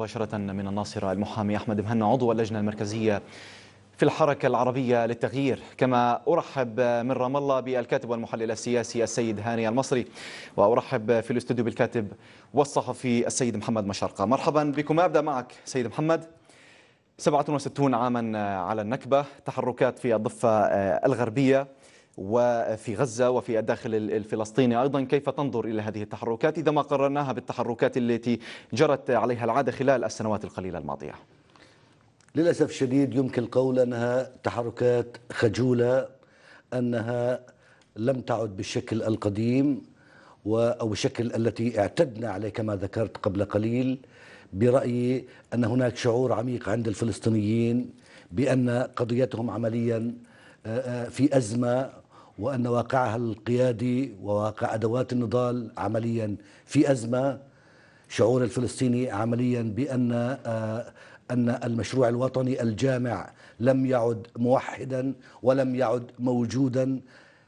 مباشرة من الناصرة المحامي أحمد مهنا عضو اللجنة المركزية في الحركة العربية للتغيير كما أرحب من رام الله بالكاتب والمحلل السياسي السيد هاني المصري وأرحب في الاستوديو بالكاتب والصحفي السيد محمد مشرقة مرحبا بكم أبدأ معك سيد محمد 67 عاما على النكبة تحركات في الضفة الغربية وفي غزة وفي الداخل الفلسطيني أيضا كيف تنظر إلى هذه التحركات إذا ما قررناها بالتحركات التي جرت عليها العادة خلال السنوات القليلة الماضية للأسف الشديد يمكن القول أنها تحركات خجولة أنها لم تعد بالشكل القديم أو الشكل التي اعتدنا عليه كما ذكرت قبل قليل برأيي أن هناك شعور عميق عند الفلسطينيين بأن قضيتهم عمليا في أزمة وأن واقعها القيادي وواقع أدوات النضال عمليا في أزمة شعور الفلسطيني عمليا بأن آه، أن المشروع الوطني الجامع لم يعد موحدا ولم يعد موجودا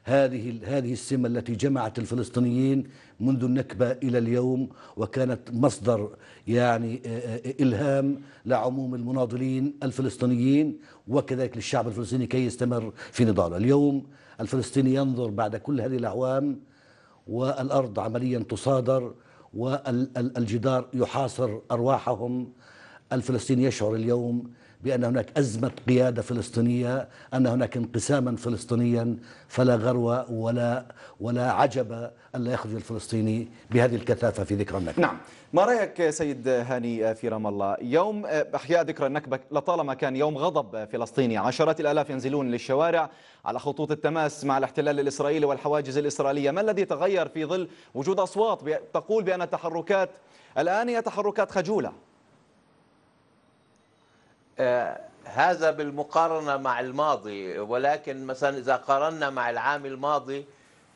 هذه هذه السمة التي جمعت الفلسطينيين منذ النكبة إلى اليوم وكانت مصدر يعني آه، آه، إلهام لعموم المناضلين الفلسطينيين وكذلك للشعب الفلسطيني كي يستمر في نضاله اليوم الفلسطيني ينظر بعد كل هذه الأعوام والأرض عمليا تصادر والجدار يحاصر أرواحهم الفلسطيني يشعر اليوم بأن هناك أزمة قيادة فلسطينية أن هناك انقساما فلسطينيا فلا غروة ولا ولا عجب أن لا يخرج الفلسطيني بهذه الكثافة في ذكرى النكبة نعم ما رأيك سيد هاني في رام الله يوم أحياء ذكرى النكبة لطالما كان يوم غضب فلسطيني عشرات الآلاف ينزلون للشوارع على خطوط التماس مع الاحتلال الإسرائيلي والحواجز الإسرائيلية ما الذي تغير في ظل وجود أصوات تقول بأن التحركات الآن هي تحركات خجولة آه، هذا بالمقارنة مع الماضي ولكن مثلا إذا قارنا مع العام الماضي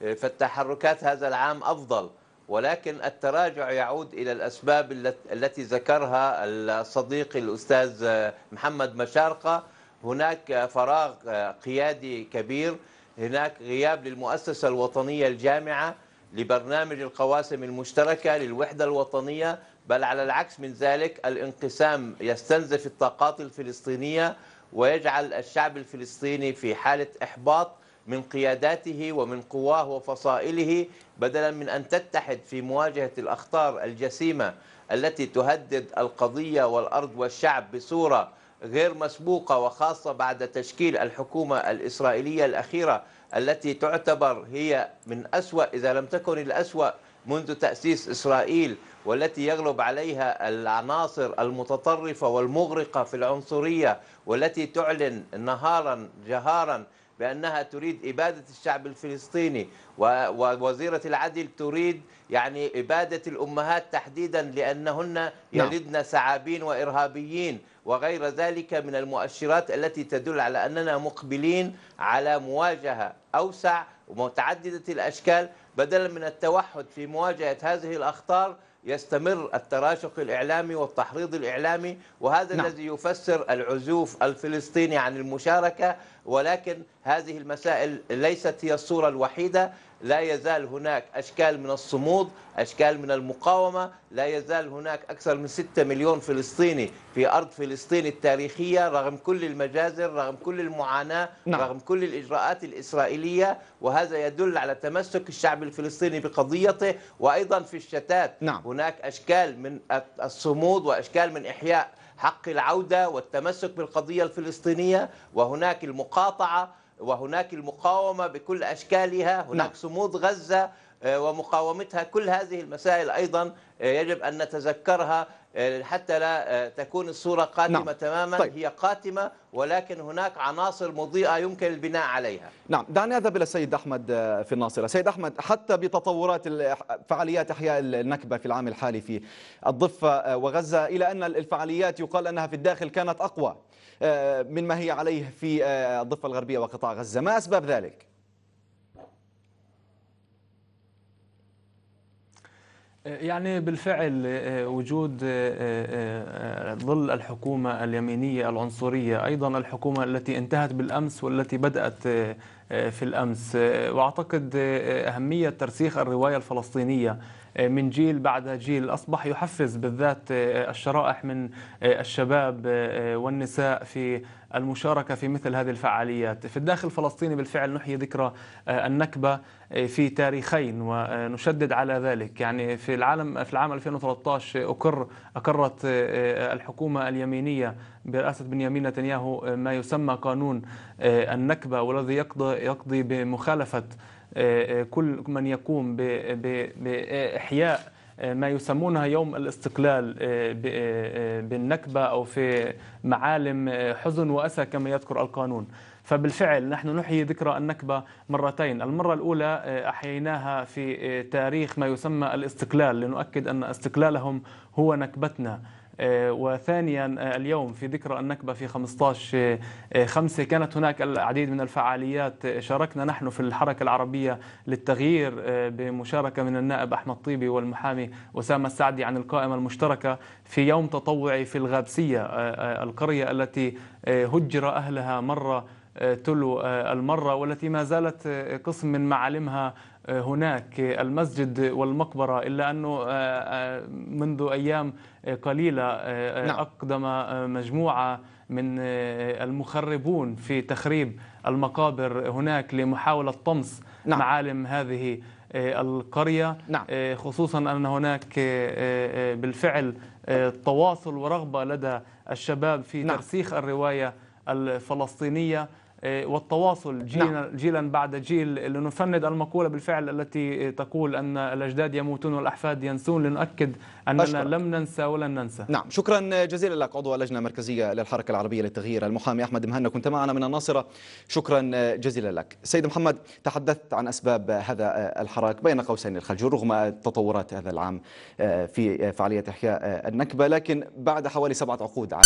آه، فالتحركات هذا العام أفضل ولكن التراجع يعود إلى الأسباب التي ذكرها الصديق الأستاذ آه، محمد مشارقة هناك فراغ قيادي كبير هناك غياب للمؤسسة الوطنية الجامعة لبرنامج القواسم المشتركة للوحدة الوطنية بل على العكس من ذلك الانقسام يستنزف الطاقات الفلسطينية ويجعل الشعب الفلسطيني في حالة إحباط من قياداته ومن قواه وفصائله بدلا من أن تتحد في مواجهة الأخطار الجسيمة التي تهدد القضية والأرض والشعب بصورة غير مسبوقة وخاصة بعد تشكيل الحكومة الإسرائيلية الأخيرة التي تعتبر هي من أسوأ إذا لم تكن الأسوأ منذ تأسيس إسرائيل والتي يغلب عليها العناصر المتطرفة والمغرقة في العنصرية والتي تعلن نهارا جهارا بأنها تريد إبادة الشعب الفلسطيني ووزيرة العدل تريد يعني إبادة الأمهات تحديدا لأنهن نعم. يلدن سعابين وإرهابيين وغير ذلك من المؤشرات التي تدل على أننا مقبلين على مواجهة أوسع ومتعددة الأشكال بدلا من التوحد في مواجهة هذه الأخطار يستمر التراشق الإعلامي والتحريض الإعلامي وهذا نعم. الذي يفسر العزوف الفلسطيني عن المشاركة ولكن هذه المسائل ليست هي الصورة الوحيدة لا يزال هناك أشكال من الصمود أشكال من المقاومة لا يزال هناك أكثر من 6 مليون فلسطيني في أرض فلسطين التاريخية رغم كل المجازر رغم كل المعاناة نعم. رغم كل الإجراءات الإسرائيلية وهذا يدل على تمسك الشعب الفلسطيني بقضيته وأيضا في الشتات نعم. هناك أشكال من الصمود وأشكال من إحياء حق العودة والتمسك بالقضية الفلسطينية وهناك المقاطعة وهناك المقاومة بكل أشكالها هناك نعم. صمود غزة آه، ومقاومتها كل هذه المسائل أيضا آه، يجب أن نتذكرها آه، حتى لا آه، تكون الصورة قاتمة نعم. تماما طيب. هي قاتمة ولكن هناك عناصر مضيئة يمكن البناء عليها نعم دعني أذهب إلى السيد أحمد آه، في الناصرة سيد أحمد حتى بتطورات فعاليات إحياء النكبة في العام الحالي في الضفة وغزة إلى أن الفعاليات يقال أنها في الداخل كانت أقوى من ما هي عليه في الضفة الغربية وقطاع غزة ما أسباب ذلك؟ يعني بالفعل آه، آه، وجود آه، ظل الحكومة اليمينية العنصرية أيضا الحكومة التي انتهت بالأمس والتي بدأت في الأمس وأعتقد أهمية ترسيخ الرواية الفلسطينية من جيل بعد جيل أصبح يحفز بالذات آه، الشرائح من آه، الشباب آه، والنساء في المشاركة في مثل هذه الفعاليات في الداخل الفلسطيني بالفعل نحيي ذكرى النكبة في تاريخين ونشدد على ذلك يعني في العالم في العام 2013 أقر أقرت الحكومة اليمينية برئاسة بنيامين نتنياهو ما يسمى قانون النكبة والذي يقضي يقضي بمخالفة آه، آه، كل من يقوم بإحياء آه، ما يسمونها يوم الاستقلال بالنكبة أو في معالم حزن وأسى كما يذكر القانون فبالفعل نحن نحيي ذكرى النكبة مرتين المرة الأولى أحييناها في تاريخ ما يسمى الاستقلال لنؤكد أن استقلالهم هو نكبتنا آه، وثانيا آه، اليوم في ذكرى النكبة في 15 5 آه، كانت هناك العديد من الفعاليات شاركنا نحن في الحركة العربية للتغيير بمشاركة من النائب أحمد طيبي والمحامي أسامة السعدي عن القائمة المشتركة في يوم تطوعي في الغابسية القرية التي هجر أهلها مرة تلو المرة والتي ما زالت قسم من معالمها هناك المسجد والمقبرة إلا أنه آه، آه، منذ أيام آه، قليلة نعم. أقدم مجموعة من المخربون في تخريب المقابر هناك لمحاولة طمس نعم. معالم هذه القرية نعم. خصوصا أن هناك بالفعل تواصل ورغبة لدى الشباب في نعم. ترسيخ الرواية الفلسطينية إيه، والتواصل نعم. جيلا, نعم. جيلا بعد جيل لنفند المقولة بالفعل التي تقول أن الأجداد يموتون والأحفاد ينسون لنؤكد أننا أشكرك. لم ننسى ولن ننسى نعم شكرا جزيلا لك عضو اللجنة المركزية للحركة العربية للتغيير المحامي أحمد مهنا كنت معنا من الناصرة شكرا جزيلا لك سيد محمد تحدثت عن أسباب هذا الحراك بين قوسين الخلج رغم تطورات هذا العام آه، في فعالية إحياء النكبة لكن بعد حوالي سبعة عقود